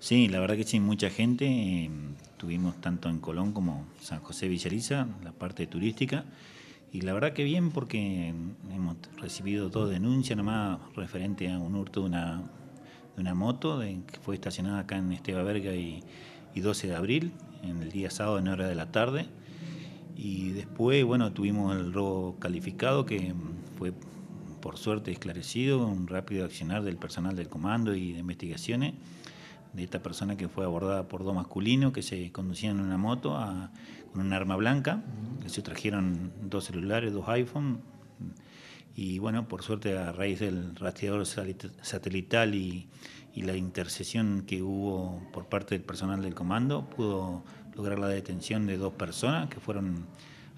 Sí, la verdad que sí, mucha gente. Em, tuvimos tanto en Colón como San José Villariza, la parte turística. Y la verdad que bien porque hemos recibido dos denuncias nomás referente a un hurto de una, moto que fue estacionada acá en Esteba Verga y, 12 de abril, en el día sábado en hora de la tarde. Y después, bueno, tuvimos el robo calificado que fue por suerte esclarecido, un rápido accionar del personal del comando y de investigaciones de esta persona que fue abordada por dos masculinos que se conducían en una moto con un arma blanca, se trajeron dos celulares, dos iPhone, y bueno, por suerte a raíz del rastreador satelital y, la intercesión que hubo por parte del personal del comando, pudo lograr la detención de dos personas que fueron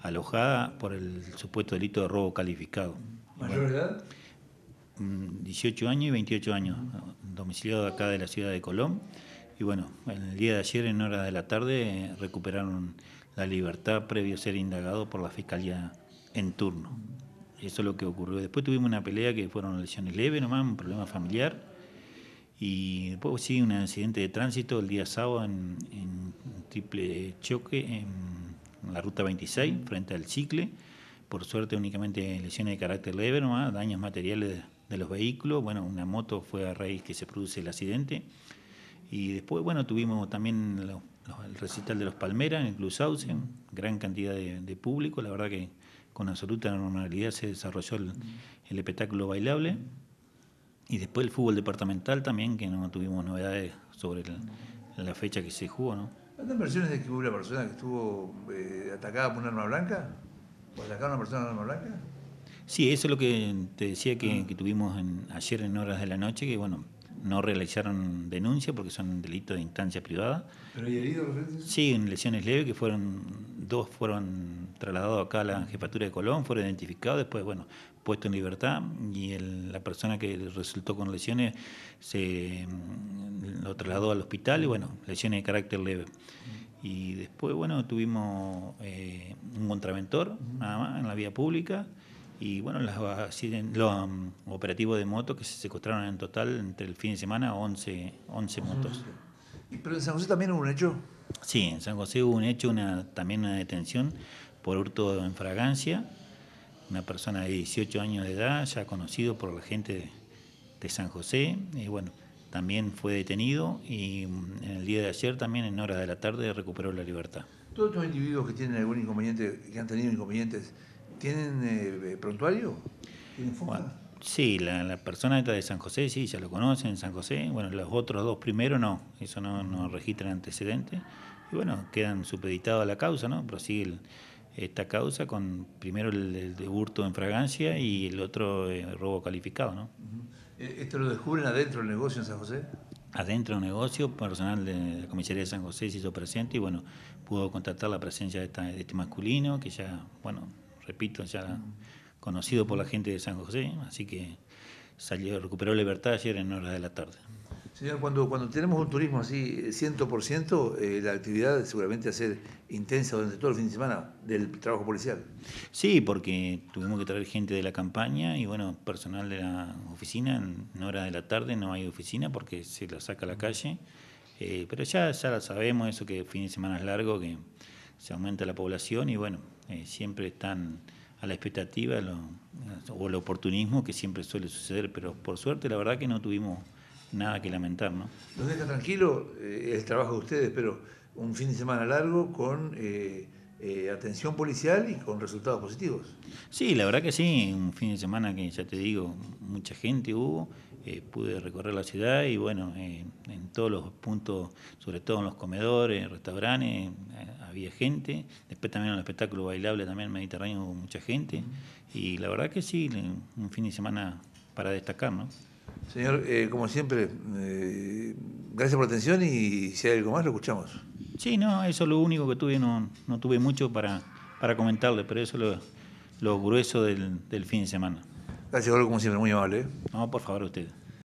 alojadas por el supuesto delito de robo calificado. ¿Mayor edad? 18 mm, años y 28 años domiciliado acá de la ciudad de Colón. Y bueno, el día de ayer, en horas de la tarde, recuperaron la libertad previo a ser indagado por la fiscalía en turno. Eso es lo que ocurrió. Después tuvimos una pelea que fueron lesiones leves nomás, un problema familiar. Y después sí, un accidente de tránsito el día sábado en, en triple choque en la ruta 26, frente al Cicle. Por suerte únicamente lesiones de carácter leve nomás, daños materiales de los vehículos. Bueno, una moto fue a raíz que se produce el accidente. Y después, bueno, tuvimos también el recital de los Palmeras en el gran cantidad de, público. La verdad que con absoluta normalidad se desarrolló el, espectáculo bailable. Y después el fútbol departamental también, que no tuvimos novedades sobre la fecha que se jugó, ¿no? hay versiones de que hubo una persona que estuvo eh, atacada por un arma blanca? ¿O atacada una persona con arma blanca? Sí, eso es lo que te decía que, mm. tuvimos ayer en horas de la noche, que bueno, no realizaron denuncia porque son delitos de instancia privada. ¿Pero hay heridos? Sí, en lesiones leves que fueron, dos fueron trasladados acá a la jefatura de Colón, fueron identificados, después, bueno, puesto en libertad y la persona que resultó con lesiones se lo trasladó al hospital y bueno, lesiones de carácter leve. Mm. Y después, bueno, tuvimos eh, un contraventor, mm. nada más, en la vía pública. Y bueno, ah, los, um, operativos de moto que se secuestraron en total entre el fin de semana 11, 11 motos. pero en San José también hubo un hecho? Sí, en San José hubo un hecho, una, también una detención por hurto en fragancia. Una persona de 18 años de edad, ya conocido por la gente de, San José. Y bueno, también fue detenido y mm, en el día de ayer también en horas de la tarde recuperó la libertad. Todos estos individuos que tienen algún inconveniente, que han tenido inconvenientes ¿Tienen eh, eh, prontuario? ¿Tienen sí, la, la, persona de San José, sí, ya lo conocen San José. Bueno, los otros dos primero no, eso no, registra registran antecedentes. Y bueno, quedan supeditados a la causa, ¿no? Prosigue esta causa con primero el, de hurto en fragancia y el otro eh, robo calificado, ¿no? ¿Esto lo descubren adentro del negocio en San José? adentro del negocio, personal de la comisaría de San José se hizo presente y bueno, pudo contactar la presencia de, de este masculino que ya, bueno, repito, ya conocido por la gente de San José, así que salió, recuperó libertad ayer en horas de la tarde. Señor, cuando, cuando tenemos un turismo así 100%, eh, eh, la actividad seguramente va a ser intensa durante todo el fin de semana del trabajo policial. Sí, porque tuvimos que traer gente de la campaña y bueno, personal de la oficina, en hora de la tarde no hay oficina porque se la saca a la calle, eh, pero ya, ya sabemos, eso que fin de semana es largo, que se aumenta la población y bueno, eh, siempre están a la expectativa o el oportunismo que siempre suele suceder, pero por suerte la verdad que no tuvimos nada que lamentar. ¿no? está deja tranquilo eh, el trabajo de ustedes, pero un fin de semana largo con... Eh, eh, atención policial y con resultados positivos. Sí, la verdad que sí, un fin de semana que ya te digo, mucha gente hubo, eh, pude recorrer la ciudad y bueno, en todos los puntos, sobre todo en los comedores, restaurantes, eh, había gente, después también en el espectáculo bailable también en Mediterráneo hubo mucha gente y la verdad que sí, un fin de semana para destacar, ¿no? Señor, como siempre, gracias por la atención y si hay algo más lo escuchamos. Sí, no, eso es lo único que tuve, no, no tuve mucho para, para comentarle, pero eso es lo, grueso del, fin de semana. Gracias, como siempre, muy amable. ¿eh? No, por favor, usted.